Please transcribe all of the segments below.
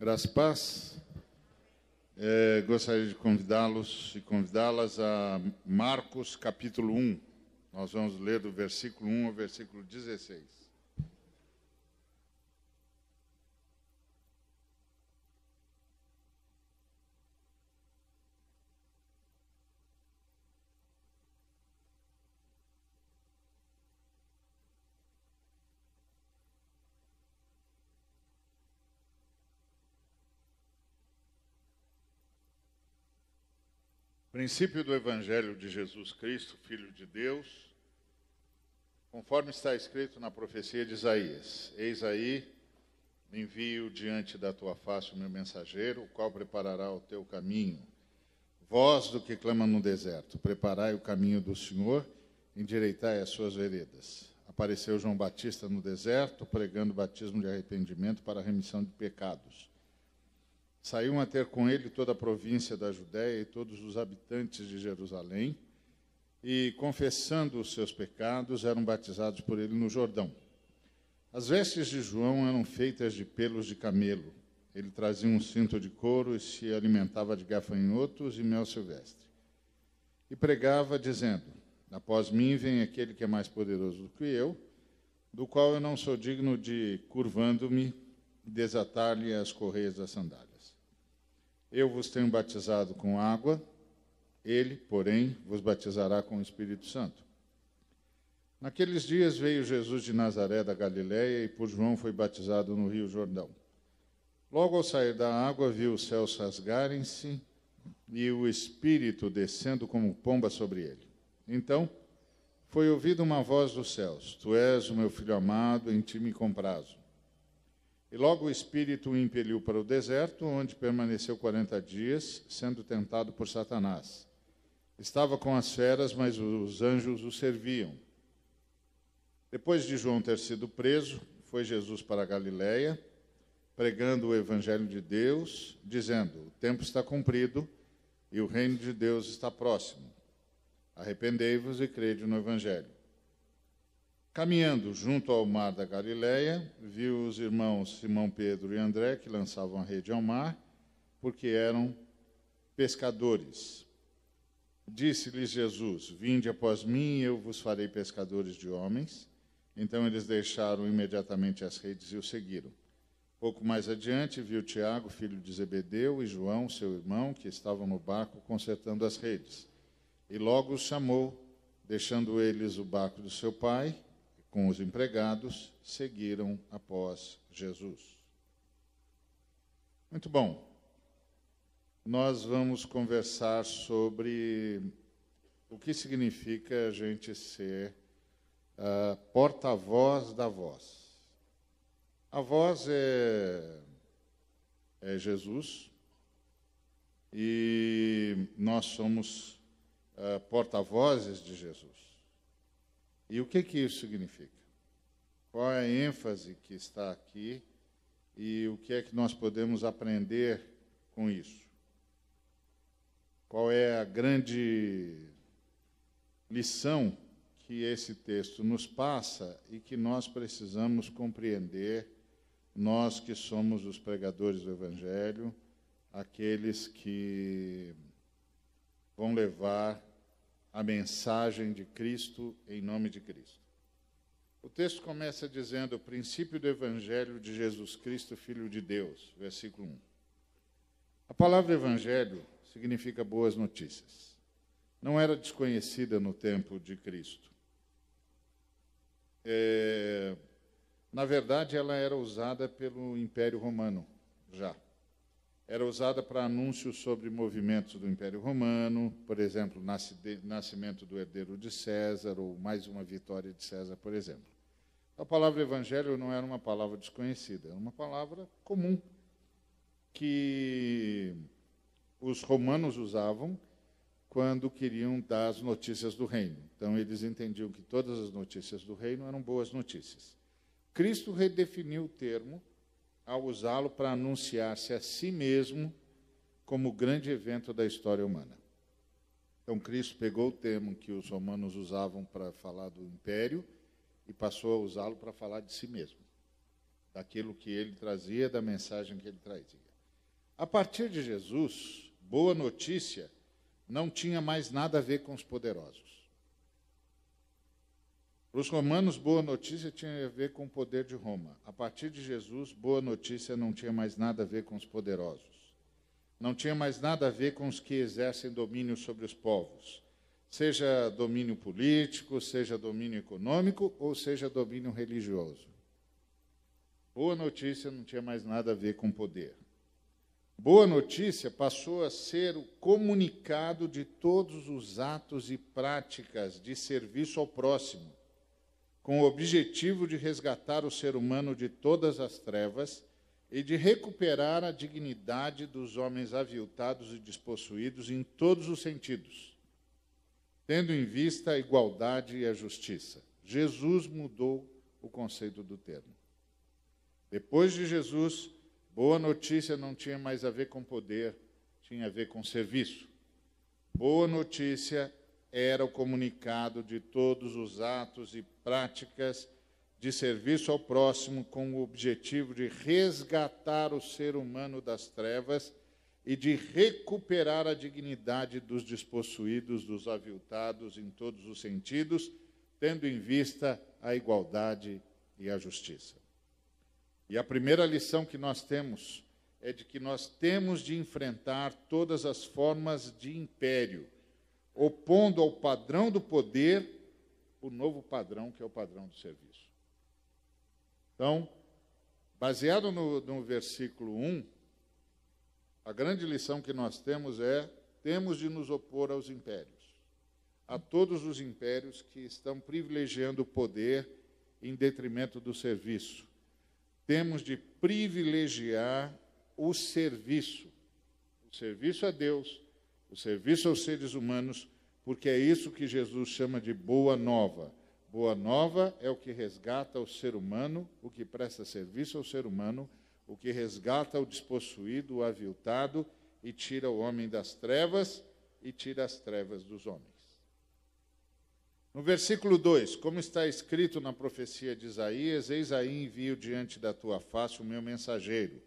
Graças É, gostaria de convidá-los e convidá-las a Marcos capítulo 1. Nós vamos ler do versículo 1 ao versículo 16. Princípio do Evangelho de Jesus Cristo, Filho de Deus, conforme está escrito na profecia de Isaías: Eis aí, envio diante da tua face o meu mensageiro, o qual preparará o teu caminho. Voz do que clama no deserto: Preparai o caminho do Senhor, endireitai as suas veredas. Apareceu João Batista no deserto, pregando batismo de arrependimento para a remissão de pecados. Saiu a ter com ele toda a província da Judéia e todos os habitantes de Jerusalém, e, confessando os seus pecados, eram batizados por ele no Jordão. As vestes de João eram feitas de pelos de camelo. Ele trazia um cinto de couro e se alimentava de gafanhotos e mel silvestre. E pregava, dizendo: Após mim vem aquele que é mais poderoso do que eu, do qual eu não sou digno de, curvando-me, desatar-lhe as correias da sandália. Eu vos tenho batizado com água, ele, porém, vos batizará com o Espírito Santo. Naqueles dias veio Jesus de Nazaré da Galiléia e por João foi batizado no Rio Jordão. Logo ao sair da água, viu os céus rasgarem-se e o Espírito descendo como pomba sobre ele. Então foi ouvida uma voz dos céus: Tu és o meu filho amado, em ti me comprazo. E logo o Espírito o impeliu para o deserto, onde permaneceu quarenta dias, sendo tentado por Satanás. Estava com as feras, mas os anjos o serviam. Depois de João ter sido preso, foi Jesus para a Galiléia, pregando o Evangelho de Deus, dizendo: O tempo está cumprido e o reino de Deus está próximo. Arrependei-vos e crede no Evangelho. Caminhando junto ao mar da Galileia, viu os irmãos Simão Pedro e André que lançavam a rede ao mar, porque eram pescadores. Disse-lhes Jesus: Vinde após mim, eu vos farei pescadores de homens. Então eles deixaram imediatamente as redes e o seguiram. Pouco mais adiante, viu Tiago, filho de Zebedeu, e João, seu irmão, que estavam no barco consertando as redes. E logo os chamou, deixando eles o barco do seu pai com os empregados, seguiram após Jesus. Muito bom. Nós vamos conversar sobre o que significa a gente ser uh, porta-voz da voz. A voz é, é Jesus e nós somos uh, porta-vozes de Jesus. E o que, que isso significa? Qual é a ênfase que está aqui e o que é que nós podemos aprender com isso? Qual é a grande lição que esse texto nos passa e que nós precisamos compreender, nós que somos os pregadores do Evangelho, aqueles que vão levar a mensagem de Cristo em nome de Cristo. O texto começa dizendo o princípio do Evangelho de Jesus Cristo, Filho de Deus, versículo 1. A palavra Evangelho significa boas notícias. Não era desconhecida no tempo de Cristo. É, na verdade, ela era usada pelo Império Romano já era usada para anúncios sobre movimentos do Império Romano, por exemplo, nascimento do herdeiro de César, ou mais uma vitória de César, por exemplo. A palavra evangelho não era uma palavra desconhecida, era uma palavra comum que os romanos usavam quando queriam dar as notícias do reino. Então, eles entendiam que todas as notícias do reino eram boas notícias. Cristo redefiniu o termo ao usá-lo para anunciar-se a si mesmo como o grande evento da história humana. Então, Cristo pegou o termo que os romanos usavam para falar do império e passou a usá-lo para falar de si mesmo, daquilo que ele trazia, da mensagem que ele trazia. A partir de Jesus, boa notícia não tinha mais nada a ver com os poderosos. Para os romanos, boa notícia tinha a ver com o poder de Roma. A partir de Jesus, boa notícia não tinha mais nada a ver com os poderosos. Não tinha mais nada a ver com os que exercem domínio sobre os povos, seja domínio político, seja domínio econômico ou seja domínio religioso. Boa notícia não tinha mais nada a ver com poder. Boa notícia passou a ser o comunicado de todos os atos e práticas de serviço ao próximo com o objetivo de resgatar o ser humano de todas as trevas e de recuperar a dignidade dos homens aviltados e despossuídos em todos os sentidos, tendo em vista a igualdade e a justiça. Jesus mudou o conceito do termo. Depois de Jesus, boa notícia não tinha mais a ver com poder, tinha a ver com serviço. Boa notícia era o comunicado de todos os atos e práticas de serviço ao próximo com o objetivo de resgatar o ser humano das trevas e de recuperar a dignidade dos despossuídos, dos aviltados em todos os sentidos, tendo em vista a igualdade e a justiça. E a primeira lição que nós temos é de que nós temos de enfrentar todas as formas de império opondo ao padrão do poder o novo padrão, que é o padrão do serviço. Então, baseado no, no versículo 1, a grande lição que nós temos é: temos de nos opor aos impérios, a todos os impérios que estão privilegiando o poder em detrimento do serviço. Temos de privilegiar o serviço. O serviço a é Deus, o serviço aos seres humanos, porque é isso que Jesus chama de boa nova. Boa nova é o que resgata o ser humano, o que presta serviço ao ser humano, o que resgata o despossuído, o aviltado e tira o homem das trevas e tira as trevas dos homens. No versículo 2, como está escrito na profecia de Isaías, eis aí envio diante da tua face o meu mensageiro,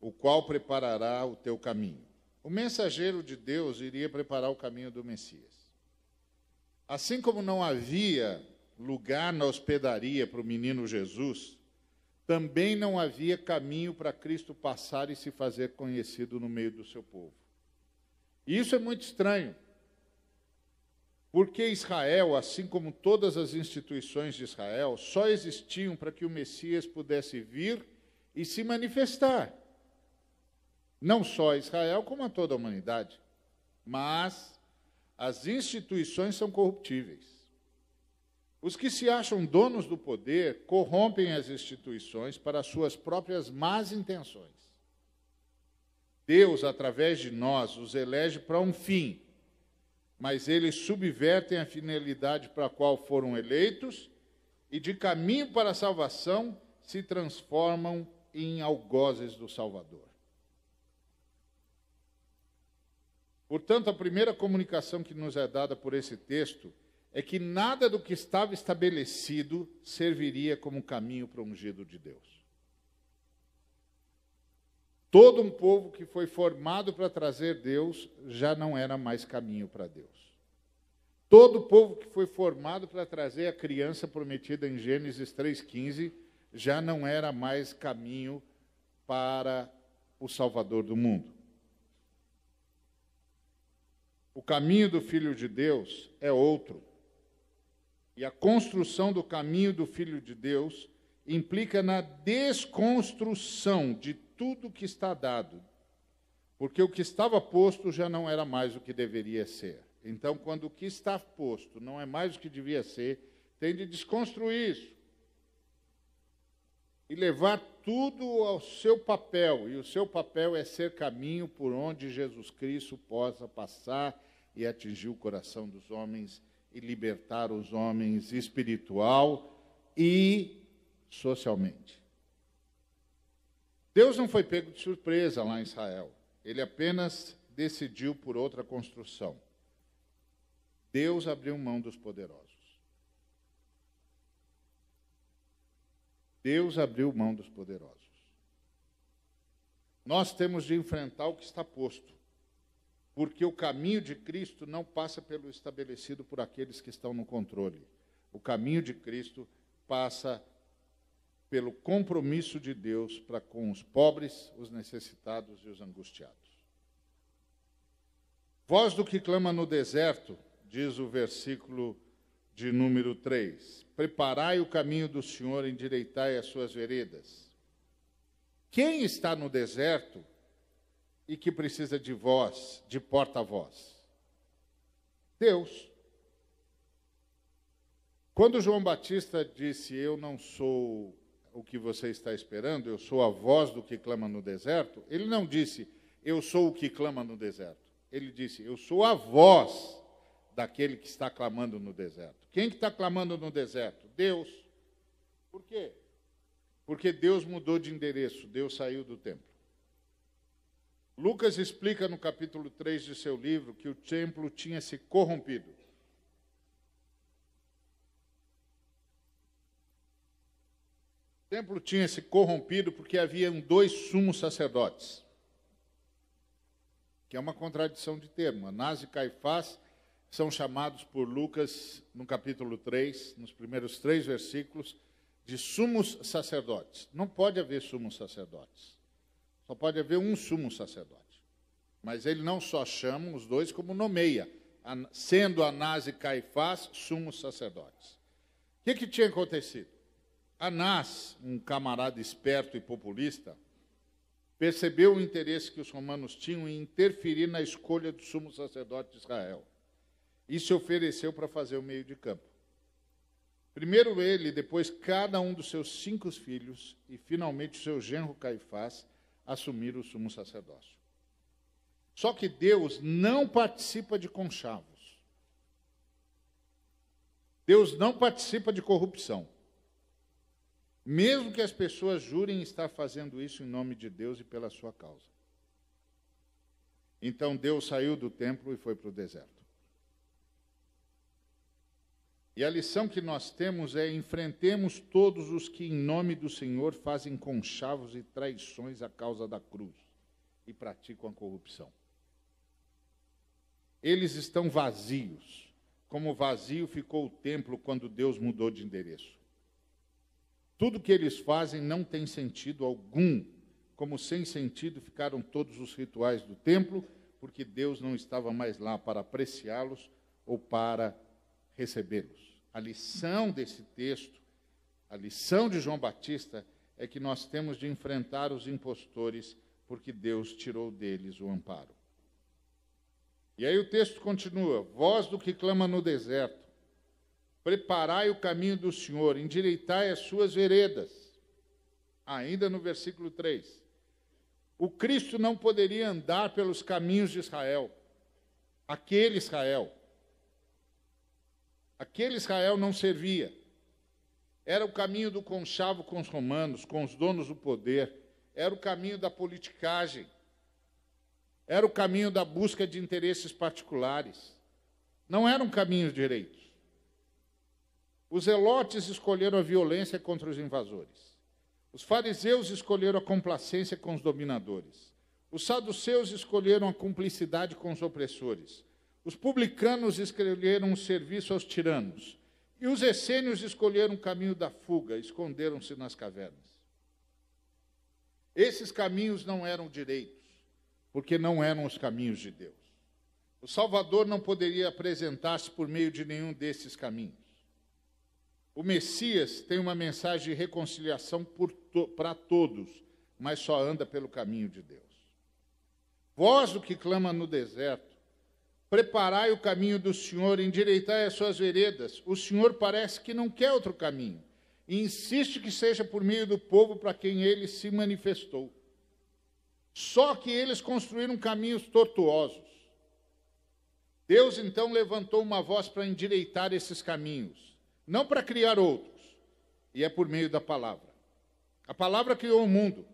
o qual preparará o teu caminho. O mensageiro de Deus iria preparar o caminho do Messias. Assim como não havia lugar na hospedaria para o menino Jesus, também não havia caminho para Cristo passar e se fazer conhecido no meio do seu povo. E isso é muito estranho, porque Israel, assim como todas as instituições de Israel, só existiam para que o Messias pudesse vir e se manifestar não só a Israel, como a toda a humanidade. Mas as instituições são corruptíveis. Os que se acham donos do poder corrompem as instituições para suas próprias más intenções. Deus, através de nós, os elege para um fim, mas eles subvertem a finalidade para a qual foram eleitos e, de caminho para a salvação, se transformam em algozes do Salvador. Portanto, a primeira comunicação que nos é dada por esse texto é que nada do que estava estabelecido serviria como caminho para o ungido de Deus. Todo um povo que foi formado para trazer Deus já não era mais caminho para Deus. Todo o povo que foi formado para trazer a criança prometida em Gênesis 3,15 já não era mais caminho para o Salvador do mundo. O caminho do Filho de Deus é outro. E a construção do caminho do Filho de Deus implica na desconstrução de tudo que está dado, porque o que estava posto já não era mais o que deveria ser. Então, quando o que está posto não é mais o que devia ser, tem de desconstruir isso e levar tudo ao seu papel, e o seu papel é ser caminho por onde Jesus Cristo possa passar e atingir o coração dos homens e libertar os homens espiritual e socialmente. Deus não foi pego de surpresa lá em Israel, ele apenas decidiu por outra construção. Deus abriu mão dos poderosos. Deus abriu mão dos poderosos. Nós temos de enfrentar o que está posto, porque o caminho de Cristo não passa pelo estabelecido por aqueles que estão no controle. O caminho de Cristo passa pelo compromisso de Deus para com os pobres, os necessitados e os angustiados. Voz do que clama no deserto, diz o versículo de número 3. Preparai o caminho do Senhor, endireitai as suas veredas. Quem está no deserto e que precisa de voz, de porta-voz? Deus. Quando João Batista disse: Eu não sou o que você está esperando, eu sou a voz do que clama no deserto, ele não disse: Eu sou o que clama no deserto. Ele disse: Eu sou a voz daquele que está clamando no deserto. Quem que está clamando no deserto? Deus. Por quê? Porque Deus mudou de endereço, Deus saiu do templo. Lucas explica no capítulo 3 de seu livro que o templo tinha se corrompido. O templo tinha se corrompido porque haviam dois sumos sacerdotes, que é uma contradição de termo. Anás e Caifás são chamados por Lucas, no capítulo 3, nos primeiros três versículos, de sumos sacerdotes. Não pode haver sumos sacerdotes. Só pode haver um sumo sacerdote. Mas ele não só chama os dois, como nomeia, sendo Anás e Caifás sumos sacerdotes. O que, que tinha acontecido? Anás, um camarada esperto e populista, percebeu o interesse que os romanos tinham em interferir na escolha do sumo sacerdote de Israel e se ofereceu para fazer o meio de campo. Primeiro ele, depois cada um dos seus cinco filhos e finalmente o seu genro Caifás assumiram o sumo sacerdócio. Só que Deus não participa de conchavos. Deus não participa de corrupção. Mesmo que as pessoas jurem estar fazendo isso em nome de Deus e pela sua causa. Então Deus saiu do templo e foi para o deserto. E a lição que nós temos é: enfrentemos todos os que, em nome do Senhor, fazem conchavos e traições à causa da cruz e praticam a corrupção. Eles estão vazios, como vazio ficou o templo quando Deus mudou de endereço. Tudo que eles fazem não tem sentido algum, como sem sentido ficaram todos os rituais do templo, porque Deus não estava mais lá para apreciá-los ou para recebê-los. A lição desse texto, a lição de João Batista, é que nós temos de enfrentar os impostores, porque Deus tirou deles o amparo. E aí o texto continua: Voz do que clama no deserto, preparai o caminho do Senhor, endireitai as suas veredas. Ainda no versículo 3. O Cristo não poderia andar pelos caminhos de Israel, aquele Israel Aquele Israel não servia. Era o caminho do conchavo com os romanos, com os donos do poder. Era o caminho da politicagem. Era o caminho da busca de interesses particulares. Não eram caminhos direitos. Os elotes escolheram a violência contra os invasores. Os fariseus escolheram a complacência com os dominadores. Os saduceus escolheram a cumplicidade com os opressores. Os publicanos escolheram um serviço aos tiranos. E os essênios escolheram o caminho da fuga, esconderam-se nas cavernas. Esses caminhos não eram direitos, porque não eram os caminhos de Deus. O Salvador não poderia apresentar-se por meio de nenhum desses caminhos. O Messias tem uma mensagem de reconciliação para to todos, mas só anda pelo caminho de Deus. Vós, o que clama no deserto, Preparai o caminho do Senhor, endireitai as suas veredas. O Senhor parece que não quer outro caminho e insiste que seja por meio do povo para quem ele se manifestou. Só que eles construíram caminhos tortuosos. Deus então levantou uma voz para endireitar esses caminhos, não para criar outros, e é por meio da palavra. A palavra criou o mundo.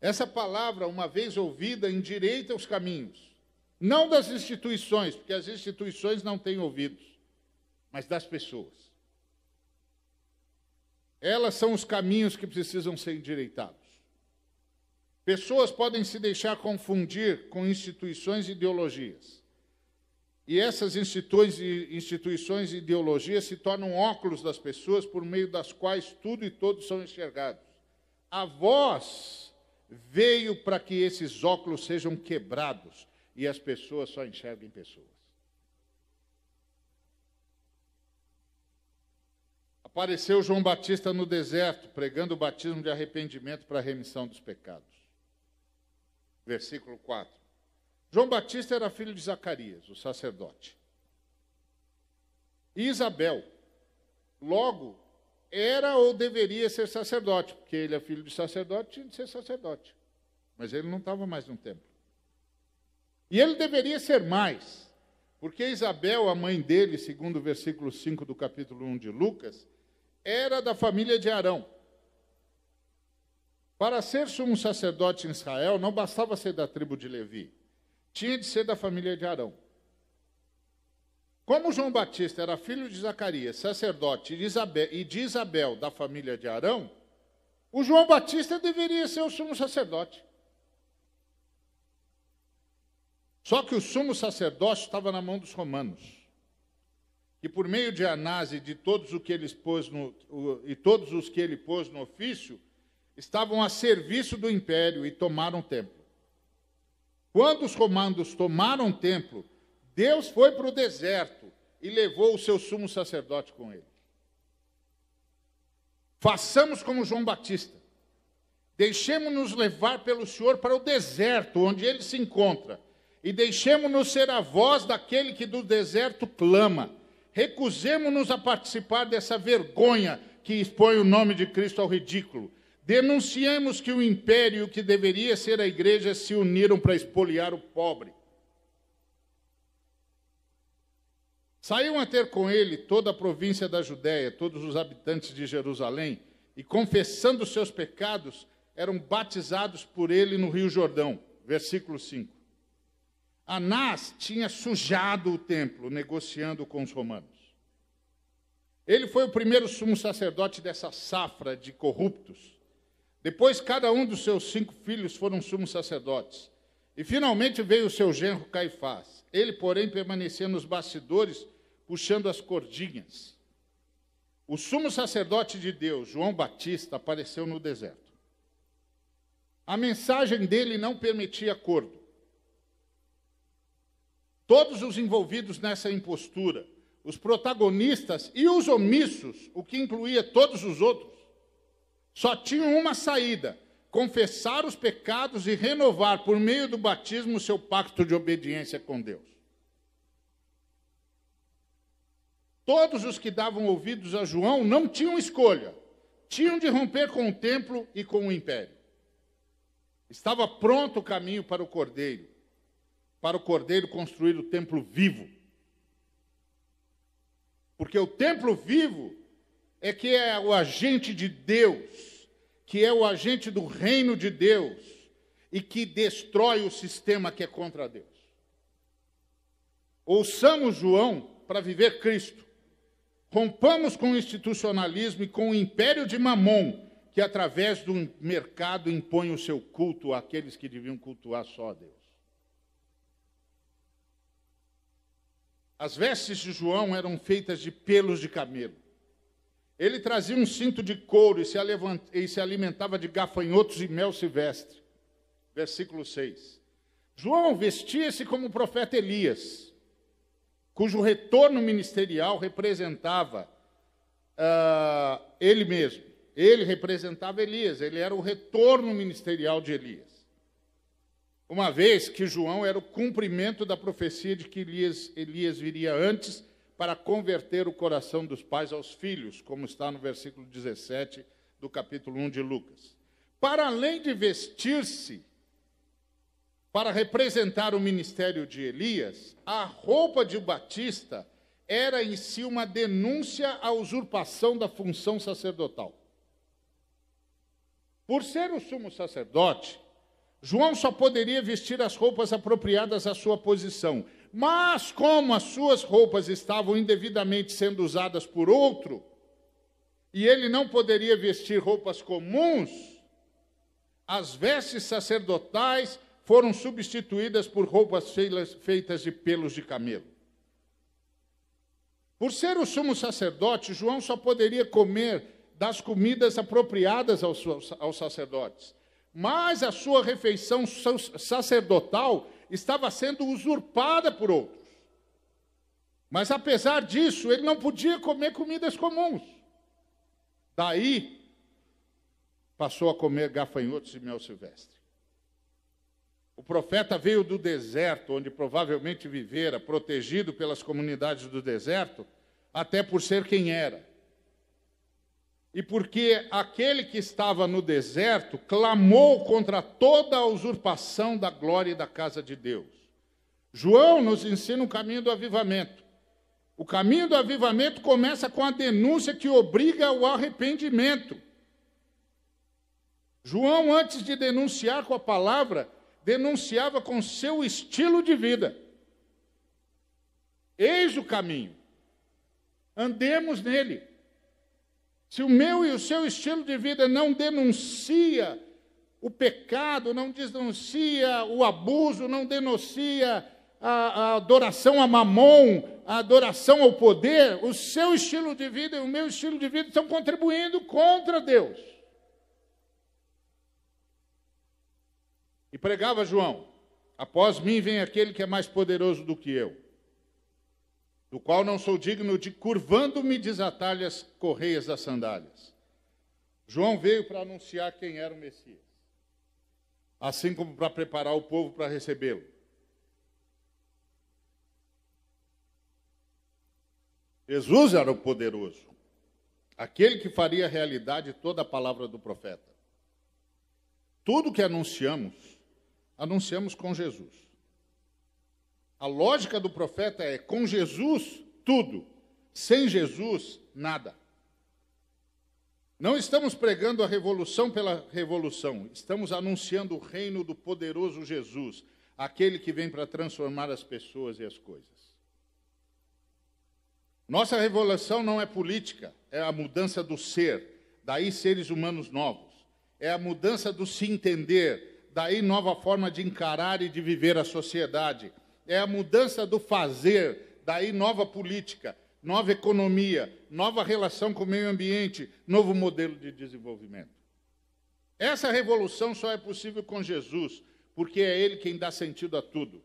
Essa palavra, uma vez ouvida, endireita os caminhos. Não das instituições, porque as instituições não têm ouvidos, mas das pessoas. Elas são os caminhos que precisam ser endireitados. Pessoas podem se deixar confundir com instituições e ideologias. E essas instituições e ideologias se tornam óculos das pessoas por meio das quais tudo e todos são enxergados. A voz veio para que esses óculos sejam quebrados e as pessoas só enxergam pessoas. Apareceu João Batista no deserto, pregando o batismo de arrependimento para a remissão dos pecados. Versículo 4. João Batista era filho de Zacarias, o sacerdote. E Isabel, logo, era ou deveria ser sacerdote, porque ele é filho de sacerdote, tinha de ser sacerdote. Mas ele não estava mais no templo. E ele deveria ser mais, porque Isabel, a mãe dele, segundo o versículo 5 do capítulo 1 de Lucas, era da família de Arão. Para ser sumo sacerdote em Israel, não bastava ser da tribo de Levi, tinha de ser da família de Arão. Como João Batista era filho de Zacarias, sacerdote e de Isabel, da família de Arão, o João Batista deveria ser o sumo sacerdote. Só que o sumo sacerdócio estava na mão dos romanos. E por meio de Anás e de todos, o que ele pôs no, e todos os que ele pôs no ofício, estavam a serviço do império e tomaram o templo. Quando os romanos tomaram o templo, Deus foi para o deserto e levou o seu sumo sacerdote com ele. Façamos como João Batista. Deixemos-nos levar pelo Senhor para o deserto onde ele se encontra e deixemos-nos ser a voz daquele que do deserto clama. Recusemos-nos a participar dessa vergonha que expõe o nome de Cristo ao ridículo. Denunciemos que o império que deveria ser a igreja se uniram para espoliar o pobre. Saiu a ter com ele toda a província da Judéia, todos os habitantes de Jerusalém, e confessando seus pecados, eram batizados por ele no Rio Jordão. Versículo 5. Anás tinha sujado o templo, negociando com os romanos. Ele foi o primeiro sumo sacerdote dessa safra de corruptos. Depois, cada um dos seus cinco filhos foram sumos sacerdotes. E finalmente veio o seu genro Caifás. Ele, porém, permanecia nos bastidores, puxando as cordinhas. O sumo sacerdote de Deus, João Batista, apareceu no deserto. A mensagem dele não permitia acordo. Todos os envolvidos nessa impostura, os protagonistas e os omissos, o que incluía todos os outros, só tinham uma saída: confessar os pecados e renovar, por meio do batismo, seu pacto de obediência com Deus. Todos os que davam ouvidos a João não tinham escolha, tinham de romper com o templo e com o império. Estava pronto o caminho para o cordeiro para o cordeiro construir o templo vivo. Porque o templo vivo é que é o agente de Deus, que é o agente do reino de Deus e que destrói o sistema que é contra Deus. Ouçamos João para viver Cristo. Rompamos com o institucionalismo e com o império de Mamon, que através do mercado impõe o seu culto àqueles que deviam cultuar só a Deus. As vestes de João eram feitas de pelos de camelo. Ele trazia um cinto de couro e se alimentava de gafanhotos e mel silvestre. Versículo 6. João vestia-se como o profeta Elias, cujo retorno ministerial representava uh, ele mesmo. Ele representava Elias, ele era o retorno ministerial de Elias uma vez que João era o cumprimento da profecia de que Elias, Elias viria antes para converter o coração dos pais aos filhos, como está no versículo 17 do capítulo 1 de Lucas. Para além de vestir-se para representar o ministério de Elias, a roupa de Batista era em si uma denúncia à usurpação da função sacerdotal. Por ser o sumo sacerdote, João só poderia vestir as roupas apropriadas à sua posição. Mas, como as suas roupas estavam indevidamente sendo usadas por outro, e ele não poderia vestir roupas comuns, as vestes sacerdotais foram substituídas por roupas feitas de pelos de camelo. Por ser o sumo sacerdote, João só poderia comer das comidas apropriadas aos, aos sacerdotes mas a sua refeição sacerdotal estava sendo usurpada por outros. Mas apesar disso, ele não podia comer comidas comuns. Daí, passou a comer gafanhotos e mel silvestre. O profeta veio do deserto, onde provavelmente vivera, protegido pelas comunidades do deserto, até por ser quem era e porque aquele que estava no deserto clamou contra toda a usurpação da glória e da casa de Deus. João nos ensina o caminho do avivamento. O caminho do avivamento começa com a denúncia que obriga ao arrependimento. João, antes de denunciar com a palavra, denunciava com seu estilo de vida. Eis o caminho, andemos nele. Se o meu e o seu estilo de vida não denuncia o pecado, não denuncia o abuso, não denuncia a, a, adoração a mamon, a adoração ao poder, o seu estilo de vida e o meu estilo de vida estão contribuindo contra Deus. E pregava João: após mim vem aquele que é mais poderoso do que eu do qual não sou digno de, curvando-me, desatar as correias das sandálias. João veio para anunciar quem era o Messias, assim como para preparar o povo para recebê-lo. Jesus era o poderoso, aquele que faria realidade toda a palavra do profeta. Tudo que anunciamos, anunciamos com Jesus. A lógica do profeta é: com Jesus, tudo, sem Jesus, nada. Não estamos pregando a revolução pela revolução, estamos anunciando o reino do poderoso Jesus, aquele que vem para transformar as pessoas e as coisas. Nossa revolução não é política, é a mudança do ser, daí seres humanos novos. É a mudança do se entender, daí nova forma de encarar e de viver a sociedade é a mudança do fazer, daí nova política, nova economia, nova relação com o meio ambiente, novo modelo de desenvolvimento. Essa revolução só é possível com Jesus, porque é Ele quem dá sentido a tudo.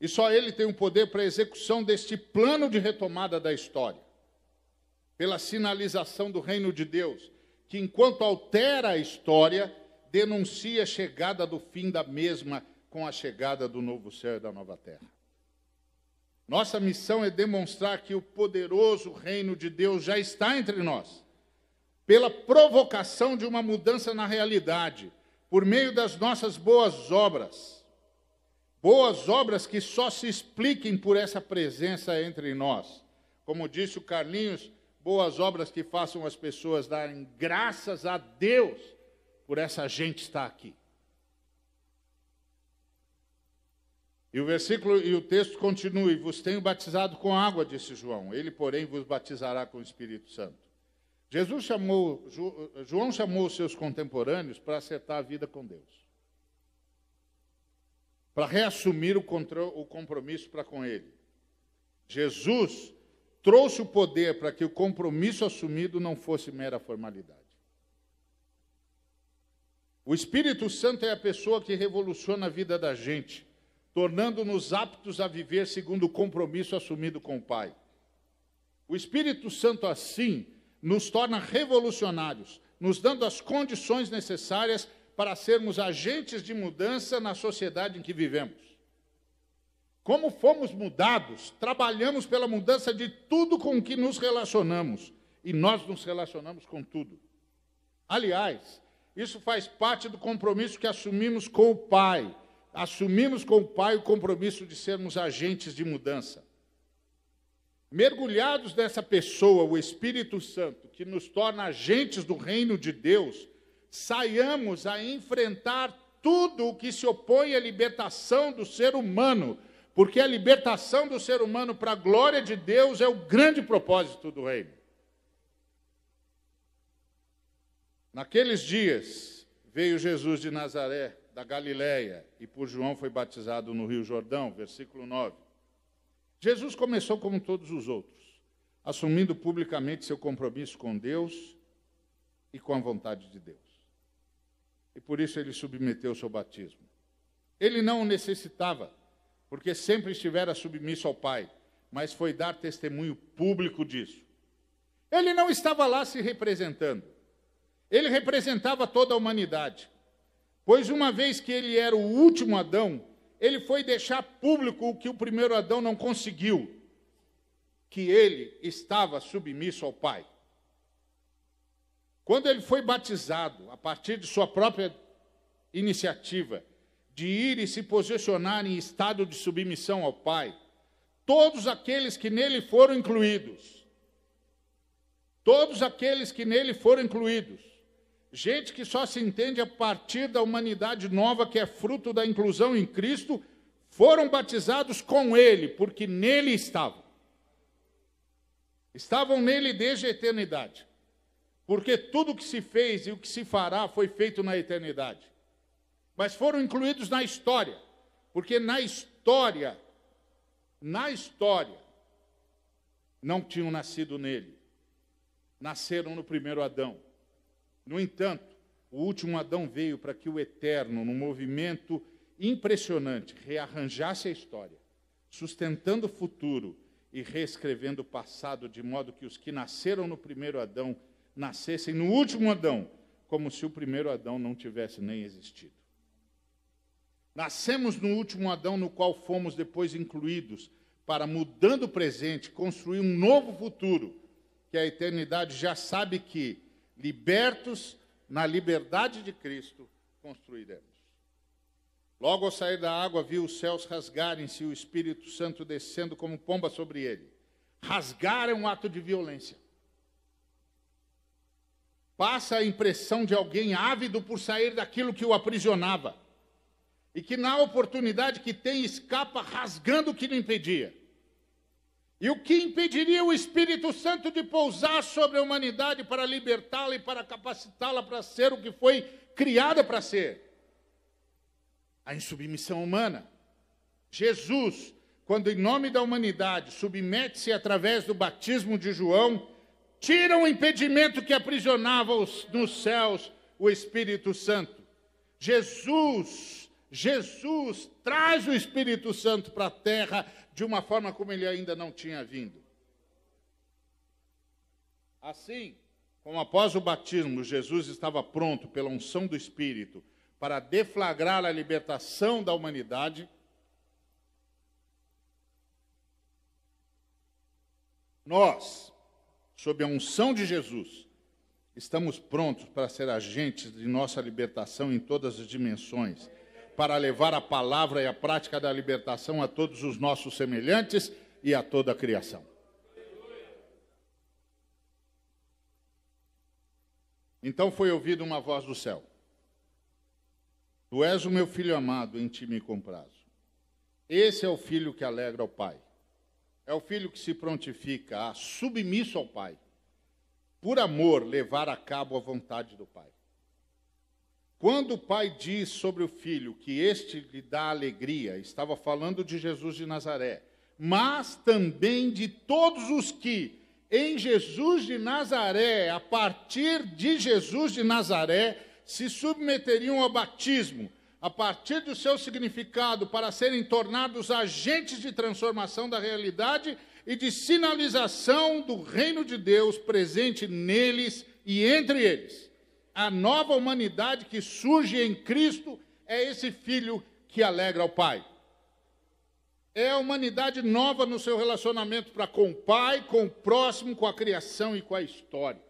E só Ele tem o poder para a execução deste plano de retomada da história, pela sinalização do reino de Deus, que enquanto altera a história, denuncia a chegada do fim da mesma com a chegada do novo céu e da nova terra. Nossa missão é demonstrar que o poderoso reino de Deus já está entre nós, pela provocação de uma mudança na realidade, por meio das nossas boas obras. Boas obras que só se expliquem por essa presença entre nós. Como disse o Carlinhos, boas obras que façam as pessoas darem graças a Deus por essa gente estar aqui. E o versículo e o texto continua: e vos tenho batizado com água, disse João. Ele, porém, vos batizará com o Espírito Santo. Jesus chamou, João chamou seus contemporâneos para acertar a vida com Deus, para reassumir o, o compromisso para com Ele. Jesus trouxe o poder para que o compromisso assumido não fosse mera formalidade. O Espírito Santo é a pessoa que revoluciona a vida da gente tornando-nos aptos a viver segundo o compromisso assumido com o Pai. O Espírito Santo, assim, nos torna revolucionários, nos dando as condições necessárias para sermos agentes de mudança na sociedade em que vivemos. Como fomos mudados, trabalhamos pela mudança de tudo com que nos relacionamos, e nós nos relacionamos com tudo. Aliás, isso faz parte do compromisso que assumimos com o Pai assumimos com o Pai o compromisso de sermos agentes de mudança. Mergulhados nessa pessoa, o Espírito Santo, que nos torna agentes do reino de Deus, saiamos a enfrentar tudo o que se opõe à libertação do ser humano, porque a libertação do ser humano para a glória de Deus é o grande propósito do reino. Naqueles dias, veio Jesus de Nazaré da Galiléia e por João foi batizado no Rio Jordão, versículo 9. Jesus começou como todos os outros, assumindo publicamente seu compromisso com Deus e com a vontade de Deus. E por isso ele submeteu seu batismo. Ele não o necessitava, porque sempre estivera submisso ao Pai, mas foi dar testemunho público disso. Ele não estava lá se representando. Ele representava toda a humanidade. Pois uma vez que ele era o último Adão, ele foi deixar público o que o primeiro Adão não conseguiu, que ele estava submisso ao Pai. Quando ele foi batizado, a partir de sua própria iniciativa, de ir e se posicionar em estado de submissão ao Pai, todos aqueles que nele foram incluídos, todos aqueles que nele foram incluídos, gente que só se entende a partir da humanidade nova que é fruto da inclusão em Cristo, foram batizados com Ele, porque nele estavam. Estavam nele desde a eternidade. Porque tudo o que se fez e o que se fará foi feito na eternidade. Mas foram incluídos na história, porque na história, na história, não tinham nascido nele, nasceram no primeiro Adão. No entanto, o último Adão veio para que o Eterno, num movimento impressionante, rearranjasse a história, sustentando o futuro e reescrevendo o passado, de modo que os que nasceram no primeiro Adão nascessem no último Adão, como se o primeiro Adão não tivesse nem existido. Nascemos no último Adão, no qual fomos depois incluídos, para, mudando o presente, construir um novo futuro, que a eternidade já sabe que libertos na liberdade de Cristo, construiremos. Logo ao sair da água, viu os céus rasgarem-se e o Espírito Santo descendo como pomba sobre ele. Rasgar é um ato de violência. Passa a impressão de alguém ávido por sair daquilo que o aprisionava. E que, na oportunidade que tem, escapa rasgando o que lhe impedia. E o que impediria o Espírito Santo de pousar sobre a humanidade para libertá-la e para capacitá-la para ser o que foi criada para ser? A insubmissão humana. Jesus, quando em nome da humanidade submete-se através do batismo de João, tira o impedimento que aprisionava os, nos céus o Espírito Santo. Jesus Jesus traz o Espírito Santo para a terra de uma forma como ele ainda não tinha vindo. Assim, como após o batismo Jesus estava pronto pela unção do Espírito para deflagrar a libertação da humanidade, nós, sob a unção de Jesus, estamos prontos para ser agentes de nossa libertação em todas as dimensões para levar a palavra e a prática da libertação a todos os nossos semelhantes e a toda a criação. Então foi ouvida uma voz do céu: Tu és o meu filho amado, em ti me comprazo. Esse é o filho que alegra o Pai. É o filho que se prontifica a submisso ao Pai, por amor levar a cabo a vontade do Pai. Quando o pai diz sobre o filho que este lhe dá alegria, estava falando de Jesus de Nazaré, mas também de todos os que em Jesus de Nazaré, a partir de Jesus de Nazaré, se submeteriam ao batismo, a partir do seu significado, para serem tornados agentes de transformação da realidade e de sinalização do reino de Deus presente neles e entre eles a nova humanidade que surge em Cristo é esse filho que alegra ao Pai. É a humanidade nova no seu relacionamento para com o Pai, com o próximo, com a criação e com a história.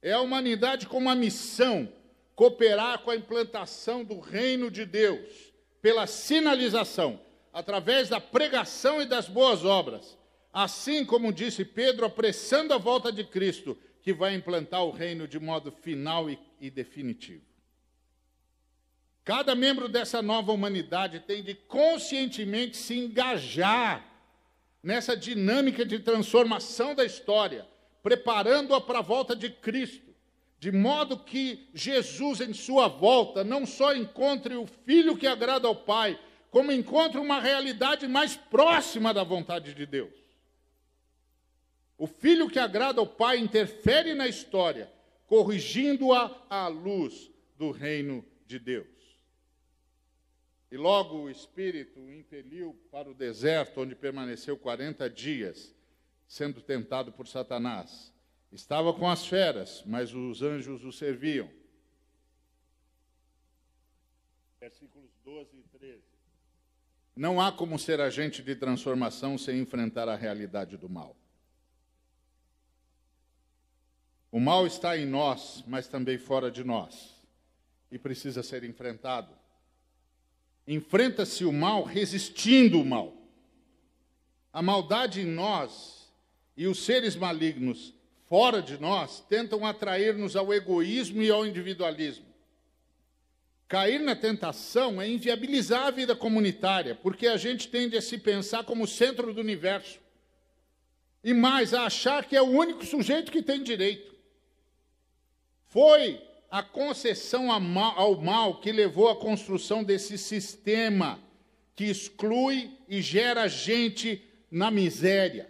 É a humanidade com uma missão, cooperar com a implantação do reino de Deus, pela sinalização, através da pregação e das boas obras. Assim como disse Pedro, apressando a volta de Cristo, que vai implantar o reino de modo final e, e definitivo. Cada membro dessa nova humanidade tem de conscientemente se engajar nessa dinâmica de transformação da história, preparando-a para a volta de Cristo, de modo que Jesus, em sua volta, não só encontre o Filho que agrada ao Pai, como encontre uma realidade mais próxima da vontade de Deus. O filho que agrada ao pai interfere na história, corrigindo-a à luz do reino de Deus. E logo o Espírito o impeliu para o deserto, onde permaneceu 40 dias, sendo tentado por Satanás. Estava com as feras, mas os anjos o serviam. Versículos 12 e 13. Não há como ser agente de transformação sem enfrentar a realidade do mal. O mal está em nós, mas também fora de nós, e precisa ser enfrentado. Enfrenta-se o mal resistindo o mal. A maldade em nós e os seres malignos fora de nós tentam atrair-nos ao egoísmo e ao individualismo. Cair na tentação é inviabilizar a vida comunitária, porque a gente tende a se pensar como o centro do universo. E mais, a achar que é o único sujeito que tem direito. Foi a concessão ao mal que levou à construção desse sistema que exclui e gera gente na miséria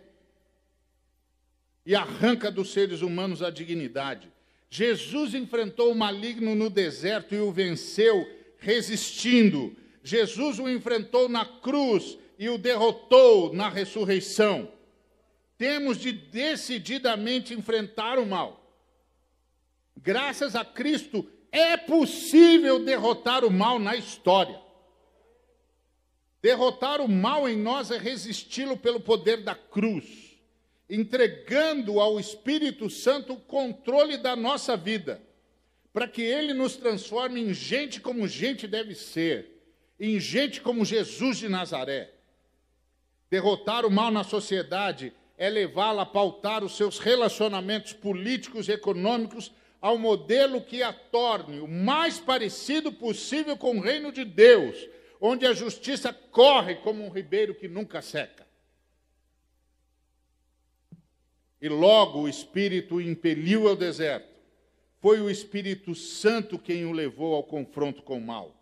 e arranca dos seres humanos a dignidade. Jesus enfrentou o maligno no deserto e o venceu resistindo. Jesus o enfrentou na cruz e o derrotou na ressurreição. Temos de decididamente enfrentar o mal graças a Cristo, é possível derrotar o mal na história. Derrotar o mal em nós é resisti-lo pelo poder da cruz, entregando ao Espírito Santo o controle da nossa vida, para que ele nos transforme em gente como gente deve ser, em gente como Jesus de Nazaré. Derrotar o mal na sociedade é levá-la a pautar os seus relacionamentos políticos, econômicos ao modelo que a torne o mais parecido possível com o reino de Deus, onde a justiça corre como um ribeiro que nunca seca. E logo o Espírito impeliu ao deserto. Foi o Espírito Santo quem o levou ao confronto com o mal.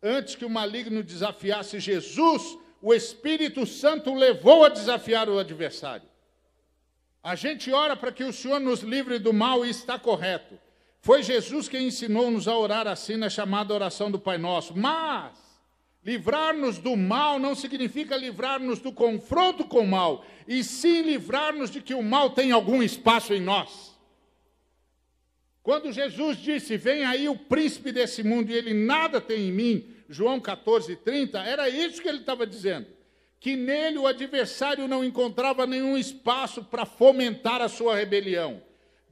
Antes que o maligno desafiasse Jesus, o Espírito Santo o levou a desafiar o adversário. A gente ora para que o Senhor nos livre do mal e está correto. Foi Jesus quem ensinou-nos a orar assim na chamada oração do Pai Nosso. Mas livrar-nos do mal não significa livrar-nos do confronto com o mal, e sim livrar-nos de que o mal tem algum espaço em nós. Quando Jesus disse: Vem aí o príncipe desse mundo e ele nada tem em mim, João 14, 30, era isso que ele estava dizendo que nele o adversário não encontrava nenhum espaço para fomentar a sua rebelião.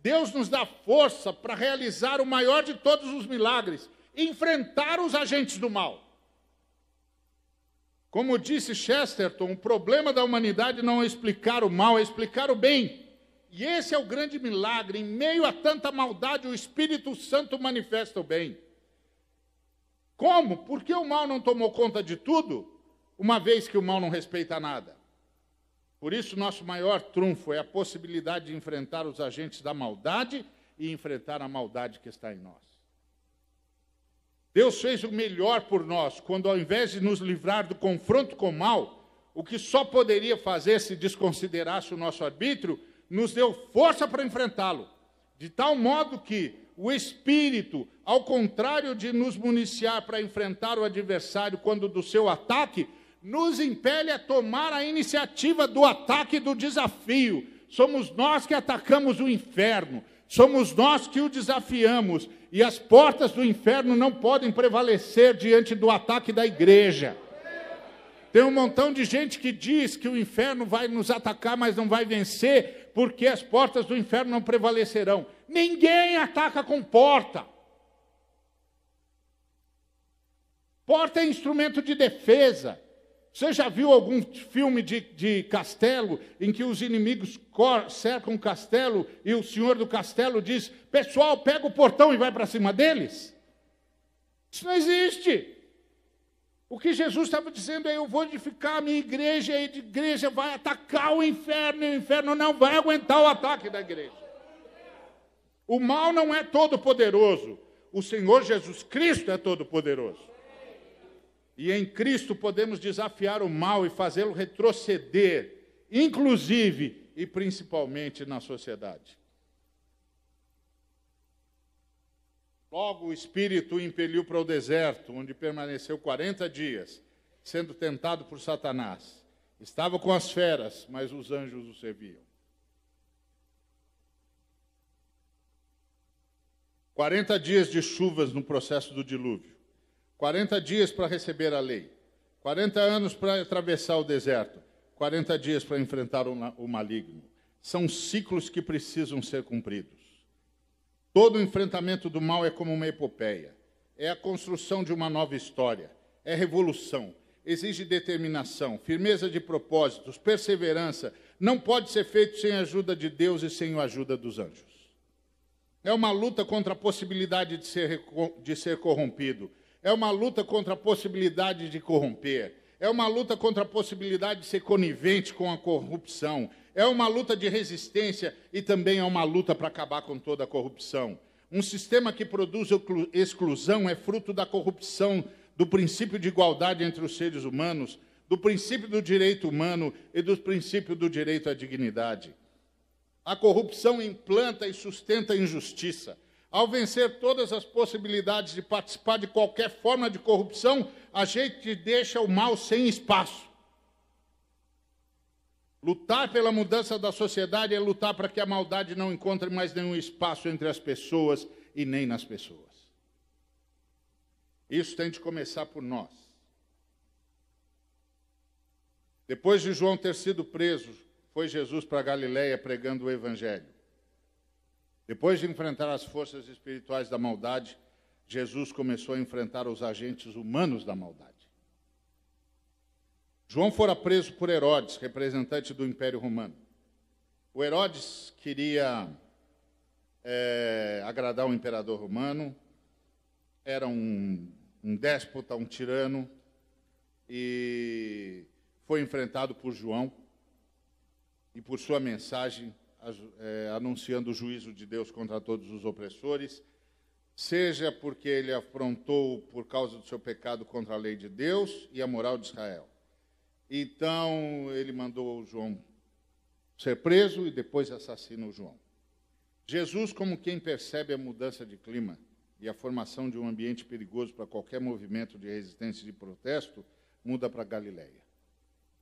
Deus nos dá força para realizar o maior de todos os milagres enfrentar os agentes do mal. Como disse Chesterton, o problema da humanidade não é explicar o mal, é explicar o bem. E esse é o grande milagre. Em meio a tanta maldade, o Espírito Santo manifesta o bem. Como? Porque o mal não tomou conta de tudo? uma vez que o mal não respeita nada. Por isso, nosso maior trunfo é a possibilidade de enfrentar os agentes da maldade e enfrentar a maldade que está em nós. Deus fez o melhor por nós quando, ao invés de nos livrar do confronto com o mal, o que só poderia fazer se desconsiderasse o nosso arbítrio, nos deu força para enfrentá-lo, de tal modo que o espírito, ao contrário de nos municiar para enfrentar o adversário quando do seu ataque, nos impele a tomar a iniciativa do ataque e do desafio. Somos nós que atacamos o inferno, somos nós que o desafiamos, e as portas do inferno não podem prevalecer diante do ataque da igreja. Tem um montão de gente que diz que o inferno vai nos atacar, mas não vai vencer, porque as portas do inferno não prevalecerão. Ninguém ataca com porta. Porta é instrumento de defesa. Você já viu algum filme de, de castelo em que os inimigos cercam o castelo e o senhor do castelo diz: Pessoal, pega o portão e vai para cima deles? Isso não existe. O que Jesus estava dizendo é: eu vou edificar a minha igreja, e a igreja vai atacar o inferno, e o inferno não vai aguentar o ataque da igreja. O mal não é todo-poderoso, o Senhor Jesus Cristo é todo-poderoso. E em Cristo podemos desafiar o mal e fazê-lo retroceder, inclusive e principalmente na sociedade. Logo o Espírito o impeliu para o deserto, onde permaneceu 40 dias, sendo tentado por Satanás. Estava com as feras, mas os anjos o serviam. 40 dias de chuvas no processo do dilúvio. 40 dias para receber a lei, 40 anos para atravessar o deserto, 40 dias para enfrentar o maligno. São ciclos que precisam ser cumpridos. Todo enfrentamento do mal é como uma epopeia. É a construção de uma nova história. É revolução. Exige determinação, firmeza de propósitos, perseverança. Não pode ser feito sem a ajuda de Deus e sem a ajuda dos anjos. É uma luta contra a possibilidade de ser, de ser corrompido, é uma luta contra a possibilidade de corromper, é uma luta contra a possibilidade de ser conivente com a corrupção, é uma luta de resistência e também é uma luta para acabar com toda a corrupção. Um sistema que produz exclusão é fruto da corrupção do princípio de igualdade entre os seres humanos, do princípio do direito humano e do princípio do direito à dignidade. A corrupção implanta e sustenta a injustiça. Ao vencer todas as possibilidades de participar de qualquer forma de corrupção, a gente deixa o mal sem espaço. Lutar pela mudança da sociedade é lutar para que a maldade não encontre mais nenhum espaço entre as pessoas e nem nas pessoas. Isso tem de começar por nós. Depois de João ter sido preso, foi Jesus para Galiléia pregando o Evangelho. Depois de enfrentar as forças espirituais da maldade, Jesus começou a enfrentar os agentes humanos da maldade. João fora preso por Herodes, representante do Império Romano. O Herodes queria é, agradar o imperador romano, era um, um déspota, um tirano, e foi enfrentado por João e por sua mensagem é, anunciando o juízo de Deus contra todos os opressores, seja porque ele afrontou por causa do seu pecado contra a lei de Deus e a moral de Israel. Então ele mandou João ser preso e depois assassina o João. Jesus, como quem percebe a mudança de clima e a formação de um ambiente perigoso para qualquer movimento de resistência e de protesto, muda para Galiléia.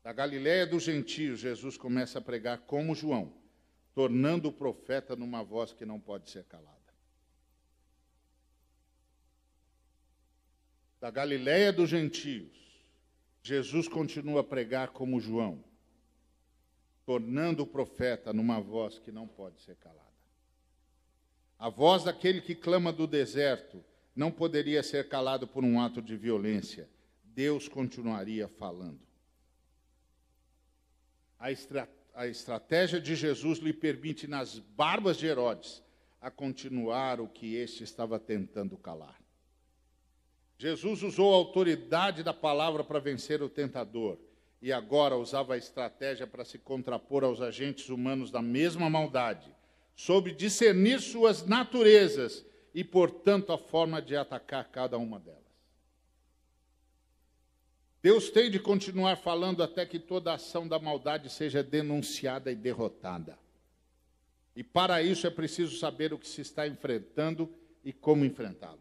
Da Galiléia dos gentios, Jesus começa a pregar como João, tornando o profeta numa voz que não pode ser calada. Da Galiléia dos gentios, Jesus continua a pregar como João, tornando o profeta numa voz que não pode ser calada. A voz daquele que clama do deserto não poderia ser calado por um ato de violência. Deus continuaria falando. A estratégia a estratégia de Jesus lhe permite, nas barbas de Herodes, a continuar o que este estava tentando calar. Jesus usou a autoridade da palavra para vencer o tentador e agora usava a estratégia para se contrapor aos agentes humanos da mesma maldade. Soube discernir suas naturezas e, portanto, a forma de atacar cada uma delas. Deus tem de continuar falando até que toda ação da maldade seja denunciada e derrotada. E para isso é preciso saber o que se está enfrentando e como enfrentá-lo.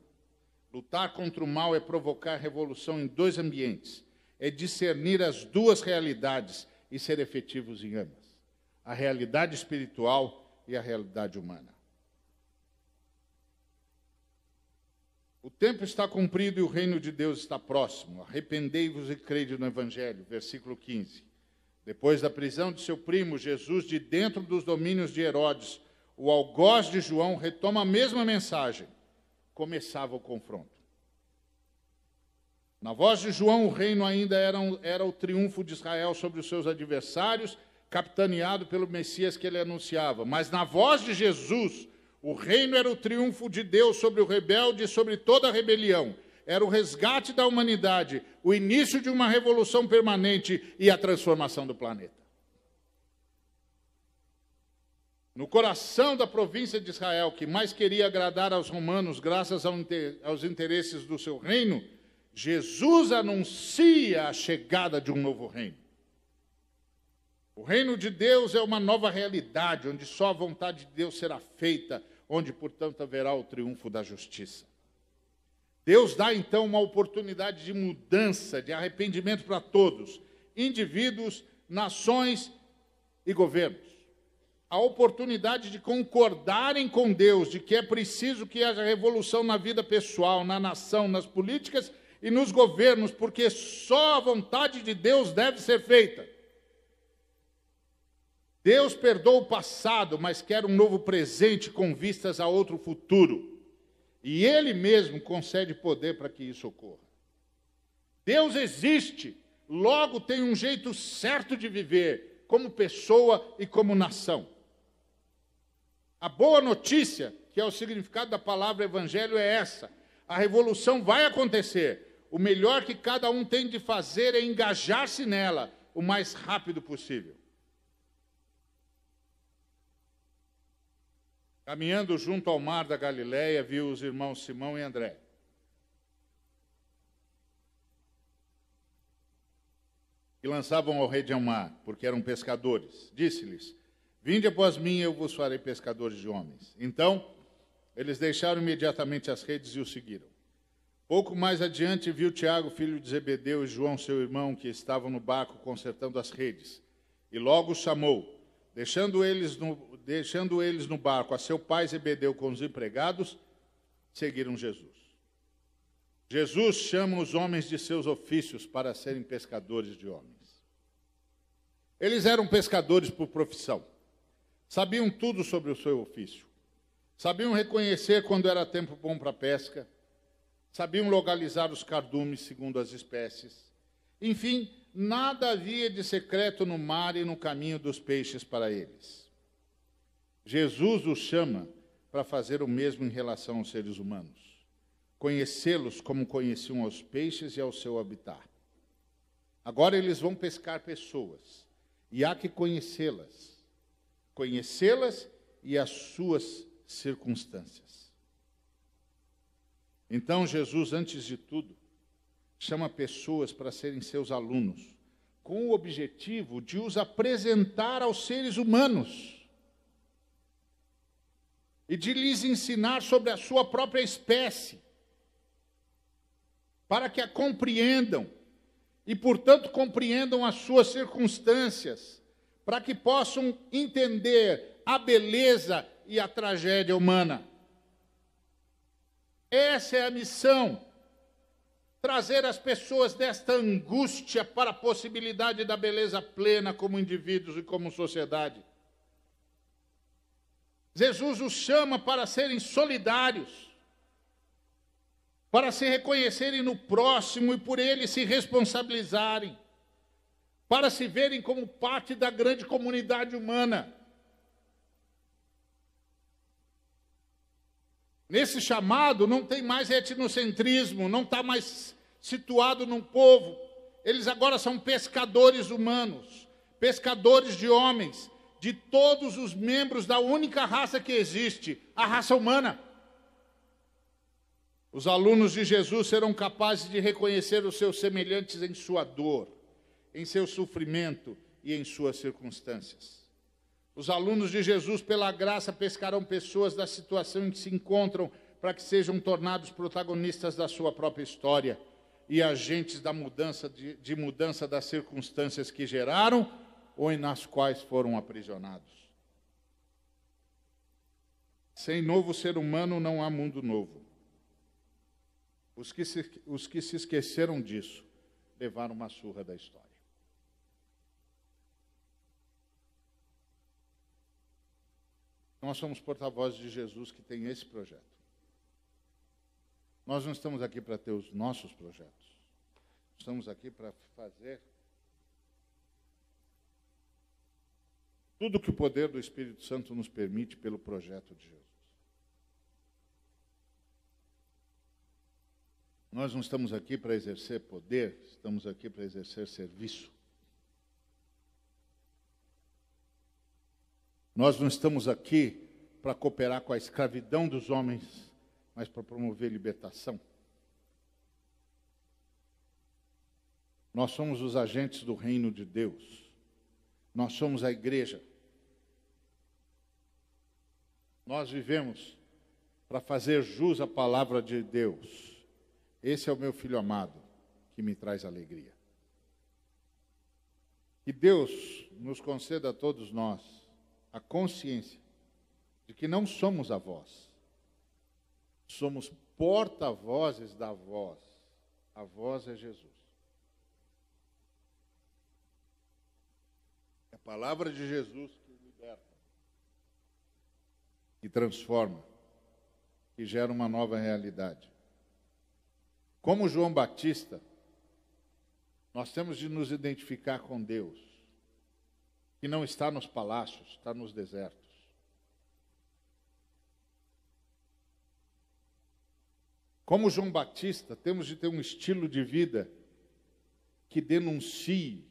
Lutar contra o mal é provocar revolução em dois ambientes, é discernir as duas realidades e ser efetivos em ambas: a realidade espiritual e a realidade humana. O tempo está cumprido e o reino de Deus está próximo. Arrependei-vos e crede no Evangelho. Versículo 15. Depois da prisão de seu primo, Jesus, de dentro dos domínios de Herodes, o algoz de João retoma a mesma mensagem. Começava o confronto. Na voz de João, o reino ainda era, um, era o triunfo de Israel sobre os seus adversários, capitaneado pelo Messias que ele anunciava. Mas na voz de Jesus, o reino era o triunfo de Deus sobre o rebelde e sobre toda a rebelião. Era o resgate da humanidade, o início de uma revolução permanente e a transformação do planeta. No coração da província de Israel, que mais queria agradar aos romanos graças aos interesses do seu reino, Jesus anuncia a chegada de um novo reino. O reino de Deus é uma nova realidade, onde só a vontade de Deus será feita, onde, portanto, haverá o triunfo da justiça. Deus dá então uma oportunidade de mudança, de arrependimento para todos, indivíduos, nações e governos. A oportunidade de concordarem com Deus de que é preciso que haja revolução na vida pessoal, na nação, nas políticas e nos governos, porque só a vontade de Deus deve ser feita. Deus perdoa o passado, mas quer um novo presente com vistas a outro futuro. E Ele mesmo concede poder para que isso ocorra. Deus existe, logo tem um jeito certo de viver, como pessoa e como nação. A boa notícia, que é o significado da palavra evangelho, é essa: a revolução vai acontecer. O melhor que cada um tem de fazer é engajar-se nela o mais rápido possível. Caminhando junto ao mar da Galiléia, viu os irmãos Simão e André. E lançavam ao rede ao mar, porque eram pescadores. Disse-lhes: Vinde após mim, eu vos farei pescadores de homens. Então, eles deixaram imediatamente as redes e o seguiram. Pouco mais adiante, viu Tiago, filho de Zebedeu, e João, seu irmão, que estavam no barco consertando as redes. E logo chamou. Deixando eles no, deixando eles no barco a seu pai Zebedeu com os empregados, seguiram Jesus. Jesus chama os homens de seus ofícios para serem pescadores de homens. Eles eram pescadores por profissão. Sabiam tudo sobre o seu ofício. Sabiam reconhecer quando era tempo bom para pesca. Sabiam localizar os cardumes segundo as espécies. Enfim, nada havia de secreto no mar e no caminho dos peixes para eles. Jesus os chama para fazer o mesmo em relação aos seres humanos, conhecê-los como conheciam aos peixes e ao seu habitat. Agora eles vão pescar pessoas e há que conhecê-las, conhecê-las e as suas circunstâncias. Então Jesus, antes de tudo, chama pessoas para serem seus alunos, com o objetivo de os apresentar aos seres humanos e de lhes ensinar sobre a sua própria espécie, para que a compreendam e, portanto, compreendam as suas circunstâncias, para que possam entender a beleza e a tragédia humana. Essa é a missão trazer as pessoas desta angústia para a possibilidade da beleza plena como indivíduos e como sociedade. Jesus os chama para serem solidários, para se reconhecerem no próximo e por ele se responsabilizarem, para se verem como parte da grande comunidade humana. Nesse chamado não tem mais etnocentrismo, não está mais situado num povo. Eles agora são pescadores humanos, pescadores de homens, de todos os membros da única raça que existe, a raça humana. Os alunos de Jesus serão capazes de reconhecer os seus semelhantes em sua dor, em seu sofrimento e em suas circunstâncias. Os alunos de Jesus, pela graça, pescarão pessoas da situação em que se encontram para que sejam tornados protagonistas da sua própria história e agentes da mudança de, de mudança das circunstâncias que geraram ou nas quais foram aprisionados. Sem novo ser humano não há mundo novo. Os que se, os que se esqueceram disso levaram uma surra da história. Nós somos porta-vozes de Jesus que tem esse projeto. Nós não estamos aqui para ter os nossos projetos. Estamos aqui para fazer tudo que o poder do Espírito Santo nos permite pelo projeto de Jesus. Nós não estamos aqui para exercer poder, estamos aqui para exercer serviço. Nós não estamos aqui para cooperar com a escravidão dos homens, mas para promover libertação. Nós somos os agentes do reino de Deus. Nós somos a igreja. Nós vivemos para fazer jus à palavra de Deus. Esse é o meu filho amado que me traz alegria. Que Deus nos conceda a todos nós a consciência de que não somos a voz, somos porta-vozes da voz. A voz é Jesus. É a palavra de Jesus que liberta, que transforma, que gera uma nova realidade. Como João Batista, nós temos de nos identificar com Deus que não está nos palácios, está nos desertos. Como João Batista, temos de ter um estilo de vida que denuncie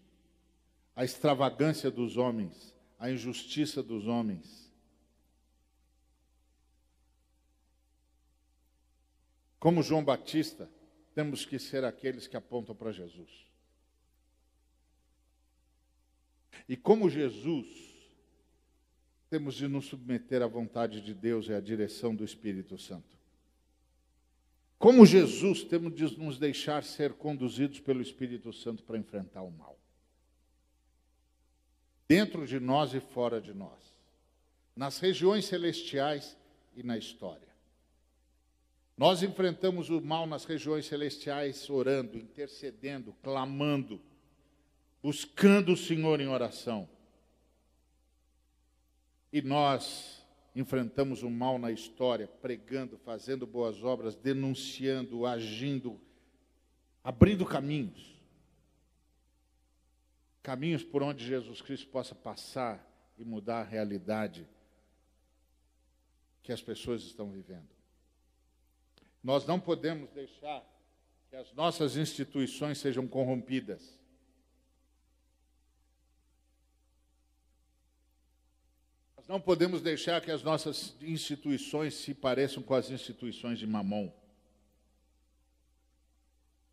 a extravagância dos homens, a injustiça dos homens. Como João Batista, temos que ser aqueles que apontam para Jesus. E como Jesus, temos de nos submeter à vontade de Deus e à direção do Espírito Santo. Como Jesus, temos de nos deixar ser conduzidos pelo Espírito Santo para enfrentar o mal. Dentro de nós e fora de nós. Nas regiões celestiais e na história. Nós enfrentamos o mal nas regiões celestiais orando, intercedendo, clamando buscando o Senhor em oração. E nós enfrentamos o mal na história, pregando, fazendo boas obras, denunciando, agindo, abrindo caminhos. Caminhos por onde Jesus Cristo possa passar e mudar a realidade que as pessoas estão vivendo. Nós não podemos deixar que as nossas instituições sejam corrompidas. Nós não podemos deixar que as nossas instituições se pareçam com as instituições de Mamon,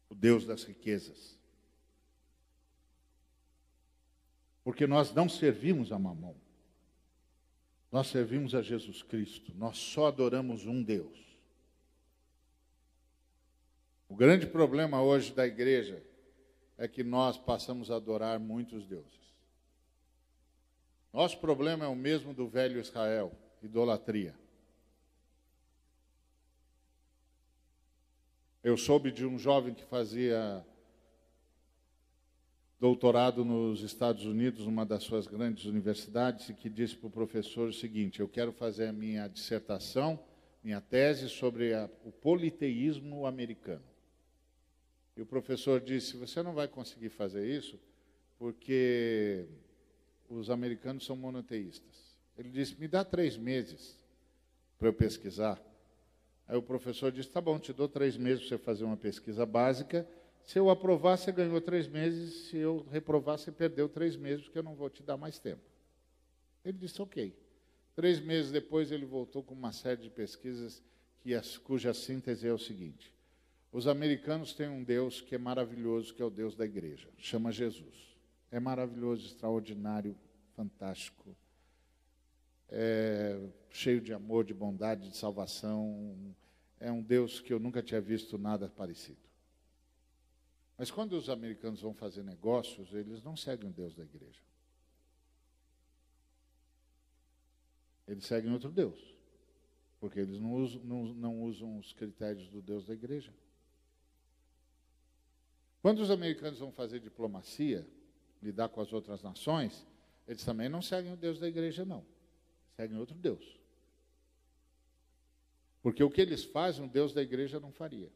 o Deus das riquezas. Porque nós não servimos a Mamon. Nós servimos a Jesus Cristo, nós só adoramos um Deus. O grande problema hoje da igreja é que nós passamos a adorar muitos deuses. Nosso problema é o mesmo do velho Israel, idolatria. Eu soube de um jovem que fazia doutorado nos Estados Unidos, numa das suas grandes universidades, e que disse para o professor o seguinte: Eu quero fazer a minha dissertação, minha tese sobre a, o politeísmo americano. E o professor disse: Você não vai conseguir fazer isso porque os americanos são monoteístas. Ele disse: me dá três meses para eu pesquisar. Aí o professor disse: tá bom, te dou três meses para você fazer uma pesquisa básica. Se eu aprovar, você ganhou três meses. Se eu reprovar, você perdeu três meses, porque eu não vou te dar mais tempo. Ele disse: ok. Três meses depois, ele voltou com uma série de pesquisas que cuja síntese é o seguinte: os americanos têm um Deus que é maravilhoso, que é o Deus da igreja, chama Jesus é maravilhoso, extraordinário, fantástico. É cheio de amor, de bondade, de salvação. É um Deus que eu nunca tinha visto nada parecido. Mas quando os americanos vão fazer negócios, eles não seguem o Deus da igreja. Eles seguem outro Deus. Porque eles não usam, não, não usam os critérios do Deus da igreja. Quando os americanos vão fazer diplomacia, lidar com as outras nações, eles também não seguem o Deus da igreja, não. Seguem outro Deus. Porque o que eles fazem, o Deus da igreja não faria.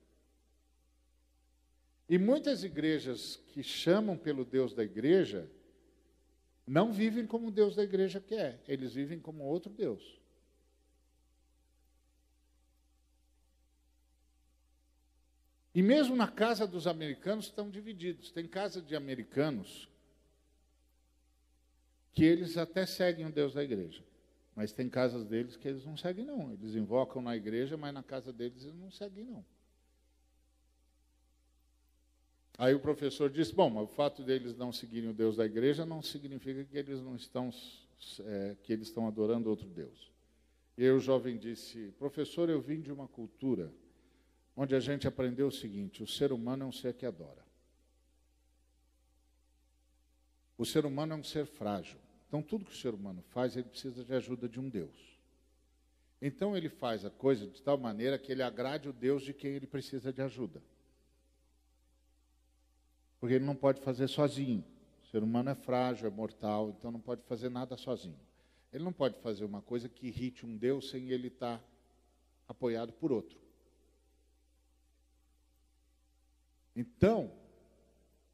E muitas igrejas que chamam pelo Deus da igreja não vivem como o Deus da igreja quer, é. eles vivem como outro Deus. E mesmo na casa dos americanos estão divididos. Tem casa de americanos que eles até seguem o Deus da igreja. Mas tem casas deles que eles não seguem, não. Eles invocam na igreja, mas na casa deles eles não seguem, não. Aí o professor disse: Bom, mas o fato deles não seguirem o Deus da igreja não significa que eles não estão, é, que eles estão adorando outro Deus. E o jovem disse: Professor, eu vim de uma cultura onde a gente aprendeu o seguinte: o ser humano é um ser que adora. O ser humano é um ser frágil. Então, tudo que o ser humano faz, ele precisa de ajuda de um Deus. Então, ele faz a coisa de tal maneira que ele agrade o Deus de quem ele precisa de ajuda. Porque ele não pode fazer sozinho. O ser humano é frágil, é mortal, então não pode fazer nada sozinho. Ele não pode fazer uma coisa que irrite um Deus sem ele estar tá apoiado por outro. Então,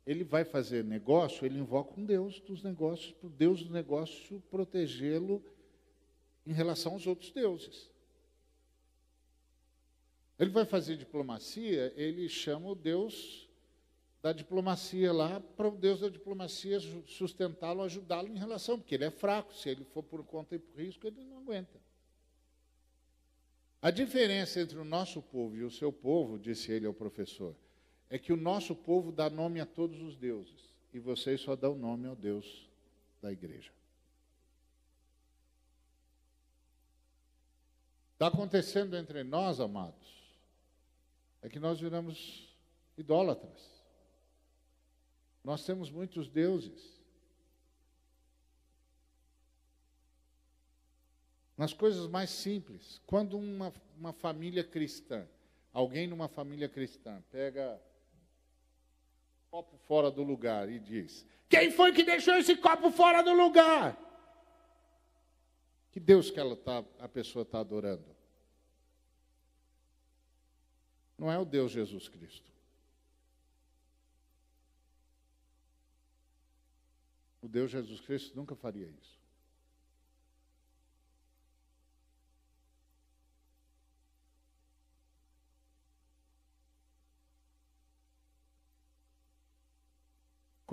ele vai fazer negócio, ele invoca um Deus dos negócios, para o Deus do negócio protegê-lo em relação aos outros deuses. Ele vai fazer diplomacia, ele chama o Deus da diplomacia lá, para o Deus da diplomacia sustentá-lo, ajudá-lo em relação, porque ele é fraco, se ele for por conta e por risco, ele não aguenta. A diferença entre o nosso povo e o seu povo, disse ele ao professor, é que o nosso povo dá nome a todos os deuses e vocês só dão nome ao Deus da igreja. Está acontecendo entre nós, amados, é que nós viramos idólatras. Nós temos muitos deuses. Nas coisas mais simples, quando uma, uma família cristã, alguém numa família cristã, pega copo fora do lugar e diz: Quem foi que deixou esse copo fora do lugar? Que Deus que ela tá, a pessoa está adorando? Não é o Deus Jesus Cristo. O Deus Jesus Cristo nunca faria isso.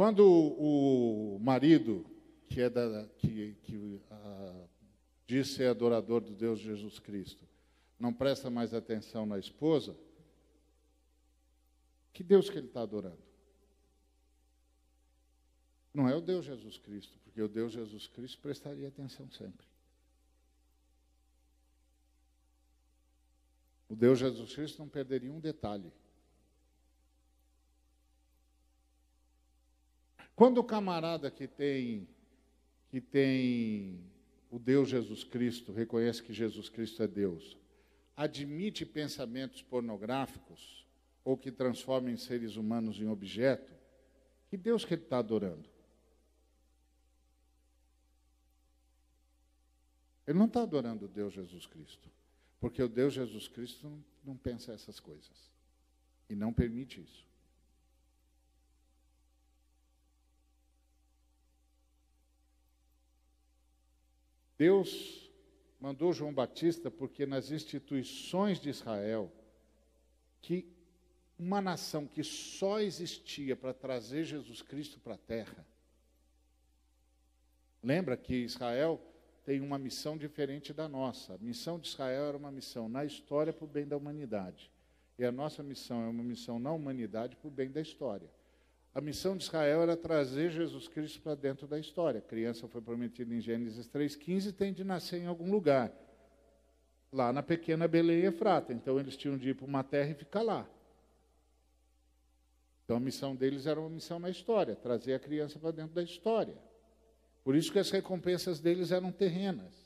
Quando o marido, que, é da, que, que a, ah, diz ser adorador do Deus Jesus Cristo, não presta mais atenção na esposa, que Deus que ele está adorando? Não é o Deus Jesus Cristo, porque o Deus Jesus Cristo prestaria atenção sempre. O Deus Jesus Cristo não perderia um detalhe. Quando o camarada que tem que tem o Deus Jesus Cristo, reconhece que Jesus Cristo é Deus, admite pensamentos pornográficos ou que transformem seres humanos em objeto, que Deus que ele está adorando? Ele não está adorando o Deus Jesus Cristo, porque o Deus Jesus Cristo não, não pensa essas coisas e não permite isso. Deus mandou João Batista porque nas instituições de Israel, que uma nação que só existia para trazer Jesus Cristo para a terra, lembra que Israel tem uma missão diferente da nossa. A missão de Israel era uma missão na história para o bem da humanidade. E a nossa missão é uma missão na humanidade para o bem da história. A missão de Israel era trazer Jesus Cristo para dentro da história. A criança foi prometida em Gênesis 3,15 tem de nascer em algum lugar. Lá na pequena Belém Efrata. Então eles tinham de ir para uma terra e ficar lá. Então a missão deles era uma missão na história, trazer a criança para dentro da história. Por isso que as recompensas deles eram terrenas.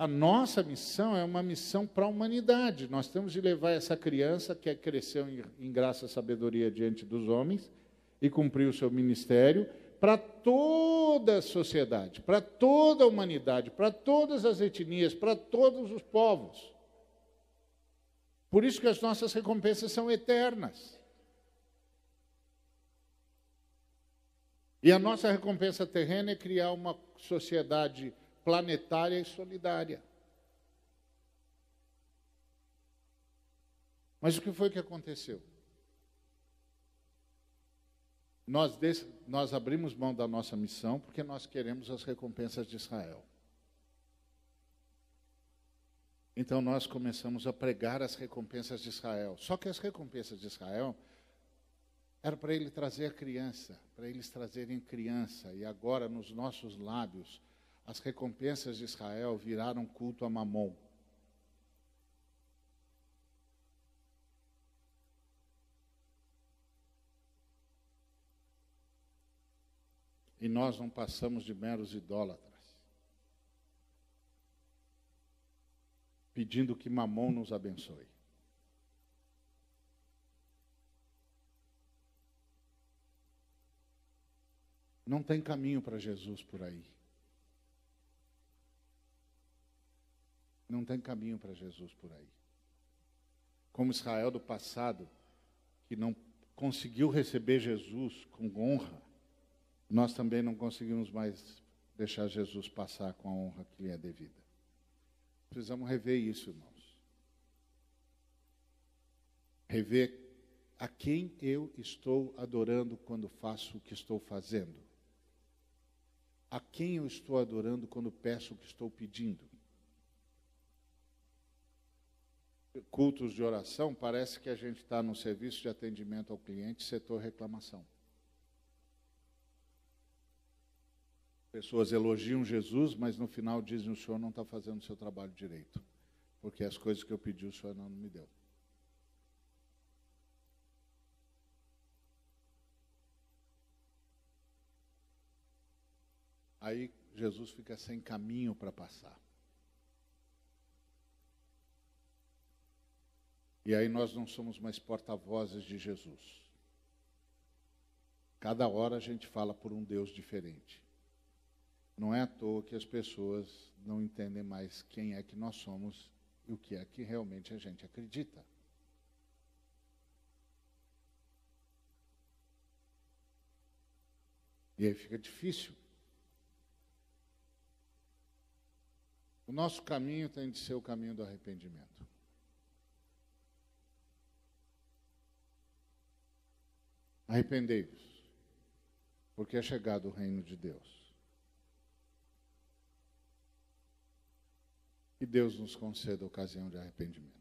A nossa missão é uma missão para a humanidade. Nós temos de levar essa criança que é cresceu em, graça e sabedoria diante dos homens e cumpriu o seu ministério para toda a sociedade, para toda a humanidade, para todas as etnias, para todos os povos. Por isso que as nossas recompensas são eternas. E a nossa recompensa terrena é criar uma sociedade planetária e solidária. Mas o que foi que aconteceu? Nós, nós abrimos mão da nossa missão porque nós queremos as recompensas de Israel. Então nós começamos a pregar as recompensas de Israel. Só que as recompensas de Israel era para ele trazer a criança, para eles trazerem criança. E agora, nos nossos lábios, as recompensas de Israel viraram culto a Mamon. E nós não passamos de meros idólatras, pedindo que Mamon nos abençoe. Não tem caminho para Jesus por aí. Não tem caminho para Jesus por aí. Como Israel do passado, que não conseguiu receber Jesus com honra, nós também não conseguimos mais deixar Jesus passar com a honra que lhe é devida. Precisamos rever isso, irmãos. Rever a quem eu estou adorando quando faço o que estou fazendo? A quem eu estou adorando quando peço o que estou pedindo? cultos de oração, parece que a gente está no serviço de atendimento ao cliente, setor reclamação. Pessoas elogiam Jesus, mas no final dizem: o senhor não está fazendo o seu trabalho direito, porque as coisas que eu pedi o senhor não me deu. Aí Jesus fica sem caminho para passar. E aí nós não somos mais porta-vozes de Jesus. Cada hora a gente fala por um Deus diferente. Não é à toa que as pessoas não entendem mais quem é que nós somos e o que é que realmente a gente acredita. E aí fica difícil. O nosso caminho tem de ser o caminho do arrependimento. Arrependei-vos, porque é chegado o reino de Deus. Que Deus nos conceda a ocasião de arrependimento.